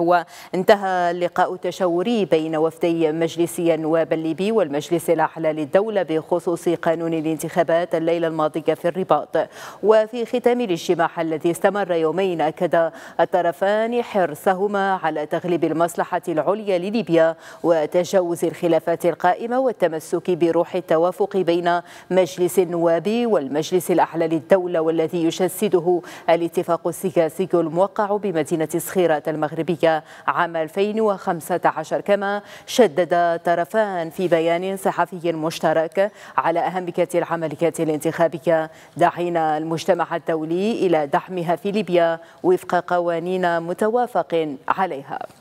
الصالح وانتهى اللقاء التشاوري بين وفدي مجلس النواب الليبي والمجلس الأعلى للدولة بخصوص قانون الانتخابات الليلة الماضية في الرباط وفي ختام الاجتماع الذي استمر يومين أكد الطرفان حرصهما على تغليب المصلحة العليا لليبيا وتجاوز الخلافات القائمة والتمسك بروح التوافق بين مجلس النواب والمجلس الأعلى للدولة والذي يجسده الاتفاق السياسي الموقع بمدينة صخيرات المغربية عام 2015 كما شدد طرفان في بيان صحفي مشترك على أهمية العمليات الانتخابية داعين المجتمع الدولي إلى دعمها في ليبيا وفق قوانين متوافق عليها